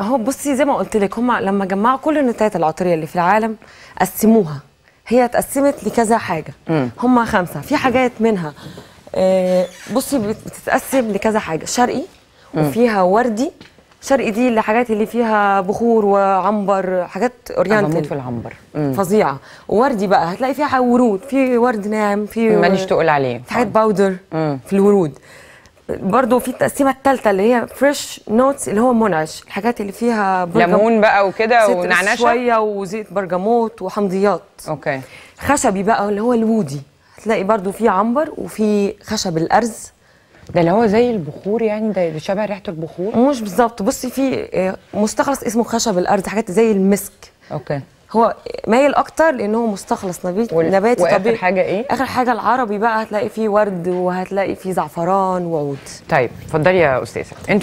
هو بصي زي ما قلت لك هم لما جمعوا كل النتايات العطريه اللي في العالم قسموها هي اتقسمت لكذا حاجه هم خمسه في حاجات منها آه، بصي بتتقسم لكذا حاجه شرقي وفيها وردي شرقي دي الحاجات اللي فيها بخور وعنبر حاجات اورينتال بموت في العنبر فظيعه ووردي بقى هتلاقي فيها ورود في ورد ناعم في ماليش تقول عليه في حاجات باودر في الورود برضه في التقسيمه الثالثه اللي هي فريش نوتس اللي هو منعش الحاجات اللي فيها ليمون بقى وكده ونعناشه شويه وزيت برجموت وحمضيات اوكي خشبي بقى اللي هو الوودي هتلاقي برضه في عنبر وفي خشب الارز ده اللي هو زي البخور يعني ده شبه ريحه البخور مش بالظبط بصي في آه، مستخلص اسمه خشب الارز حاجات زي المسك اوكي هو مايل اكتر لانه هو مستخلص نبات نباتي وآخر طبيعي حاجه ايه اخر حاجه العربي بقى هتلاقي فيه ورد وهتلاقي فيه زعفران وعود طيب اتفضلي يا استاذه انت